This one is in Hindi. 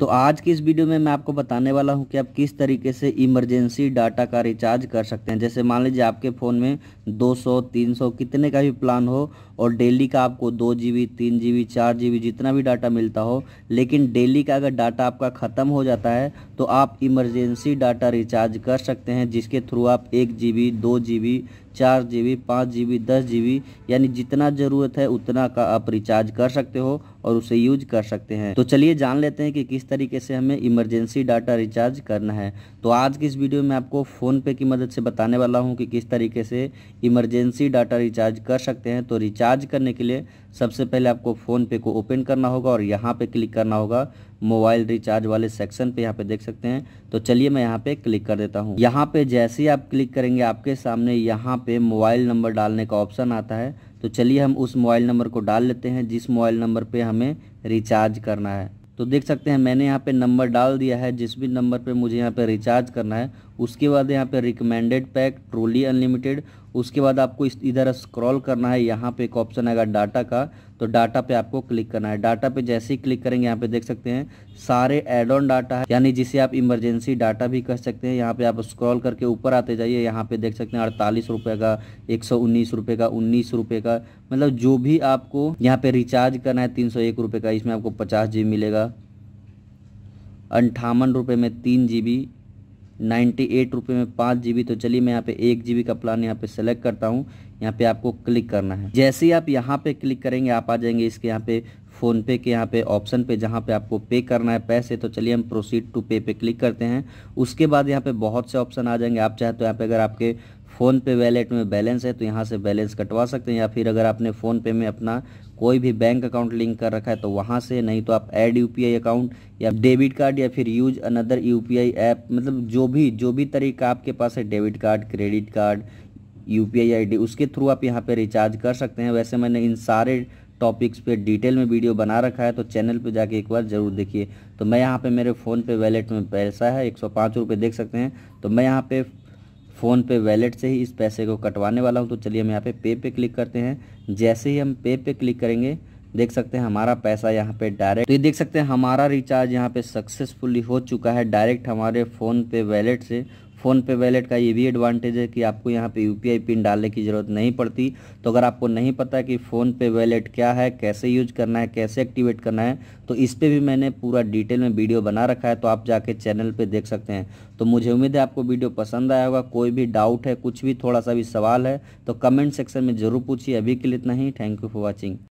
तो आज की इस वीडियो में मैं आपको बताने वाला हूं कि आप किस तरीके से इमरजेंसी डाटा का रिचार्ज कर सकते हैं जैसे मान लीजिए आपके फ़ोन में 200, 300 कितने का भी प्लान हो और डेली का आपको दो जी बी तीन जी बी चार जी बी जितना भी डाटा मिलता हो लेकिन डेली का अगर डाटा आपका ख़त्म हो जाता है तो आप इमरजेंसी डाटा रिचार्ज कर सकते हैं जिसके थ्रू आप एक जी बी दो जी बी चार जी बी पाँच जी बी दस जी बी यानी जितना ज़रूरत है उतना का आप रिचार्ज कर सकते हो और उसे यूज कर सकते हैं तो चलिए जान लेते हैं कि किस तरीके से हमें इमरजेंसी डाटा रिचार्ज करना है तो आज की इस वीडियो में आपको फ़ोन पे की मदद से बताने वाला हूँ कि किस तरीके से इमरजेंसी डाटा रिचार्ज कर सकते हैं तो रिचार्ज करने के लिए सबसे पहले आपको फ़ोन पे को ओपन करना होगा और यहाँ पे क्लिक करना होगा मोबाइल रिचार्ज वाले सेक्शन पे यहाँ पे देख सकते हैं तो चलिए मैं यहाँ पे क्लिक कर देता हूँ यहाँ पे जैसे ही आप क्लिक करेंगे आपके सामने यहाँ पे मोबाइल नंबर डालने का ऑप्शन आता है तो चलिए हम उस मोबाइल नंबर को डाल लेते हैं जिस मोबाइल नंबर पर हमें रिचार्ज करना है तो देख सकते हैं मैंने यहाँ पे नंबर डाल दिया है जिस भी नंबर पे मुझे यहाँ पे रिचार्ज करना है उसके बाद यहाँ पे रिकमेंडेड पैक ट्रोली अनलिमिटेड उसके बाद आपको इधर स्क्रॉल करना है यहाँ पे एक ऑप्शन आएगा डाटा का तो डाटा पे आपको क्लिक करना है डाटा पे जैसे ही क्लिक करेंगे यहाँ पे देख सकते हैं सारे एड ऑन डाटा है यानी जिसे आप इमरजेंसी डाटा भी कह सकते हैं यहाँ पे आप स्क्रॉल करके ऊपर आते जाइए यहाँ पे देख सकते हैं अड़तालीस रुपये का एक सौ उन्नीस रुपये का उन्नीस रुपये का मतलब जो भी आपको यहाँ पे रिचार्ज करना है तीन सौ एक रुपये का इसमें आपको पचास जी मिलेगा अंठावन रुपये में तीन जी बी नाइन्टी एट रुपये में पाँच जी तो चलिए मैं यहाँ पे एक जी का प्लान यहाँ पे सेलेक्ट करता हूँ यहाँ पे आपको क्लिक करना है जैसे ही आप यहाँ पे क्लिक करेंगे आप आ जाएंगे इसके यहाँ पे फ़ोन पे के यहाँ पे ऑप्शन पे जहाँ पे आपको पे करना है पैसे तो चलिए हम प्रोसीड टू पे पे क्लिक करते हैं उसके बाद यहाँ पे बहुत से ऑप्शन आ जाएंगे आप चाहे तो यहाँ पे अगर आपके फ़ोन पे वैलेट में बैलेंस है तो यहाँ से बैलेंस कटवा सकते हैं या फिर अगर आपने फ़ोन पे में अपना कोई भी बैंक अकाउंट लिंक कर रखा है तो वहाँ से नहीं तो आप ऐड यूपीआई अकाउंट या डेबिट कार्ड या फिर यूज अनदर यूपीआई ऐप मतलब जो भी जो भी तरीका आपके पास है debit card credit card U P उसके थ्रू आप यहाँ पर रिचार्ज कर सकते हैं वैसे मैंने इन सारे टॉपिक्स पे डिटेल में वीडियो बना रखा है तो चैनल पे जाके एक बार ज़रूर देखिए तो मैं यहाँ पे मेरे फ़ोन पे वैलेट में पैसा है एक सौ देख सकते हैं तो मैं यहाँ पे फ़ोन पे वैलेट से ही इस पैसे को कटवाने वाला हूँ तो चलिए हम यहाँ पे पे पे क्लिक करते हैं जैसे ही हम पे पे क्लिक करेंगे देख सकते हैं हमारा पैसा यहाँ पे डायरेक्ट तो ये देख सकते हैं हमारा रिचार्ज यहाँ पे सक्सेसफुली हो चुका है डायरेक्ट हमारे फ़ोन पे वैलेट से फ़ोन पे वैलेट का ये भी एडवांटेज है कि आपको यहाँ पे यू पिन डालने की ज़रूरत नहीं पड़ती तो अगर आपको नहीं पता कि फ़ोन पे वैलेट क्या है कैसे यूज करना है कैसे एक्टिवेट करना है तो इस पर भी मैंने पूरा डिटेल में वीडियो बना रखा है तो आप जाके चैनल पर देख सकते हैं तो मुझे उम्मीद है आपको वीडियो पसंद आया होगा कोई भी डाउट है कुछ भी थोड़ा सा भी सवाल है तो कमेंट सेक्शन में ज़रूर पूछिए अभी के लिए इतना ही थैंक यू फॉर वॉचिंग